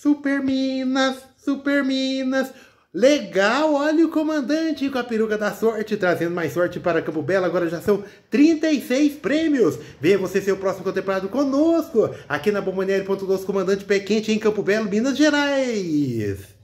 Super Minas, Super Minas. Legal, olha o comandante com a peruca da sorte, trazendo mais sorte para Campo Belo. Agora já são 36 prêmios. Venha você ser o próximo contemplado conosco, aqui na Bomboniere.2, comandante pé quente em Campo Belo, Minas Gerais.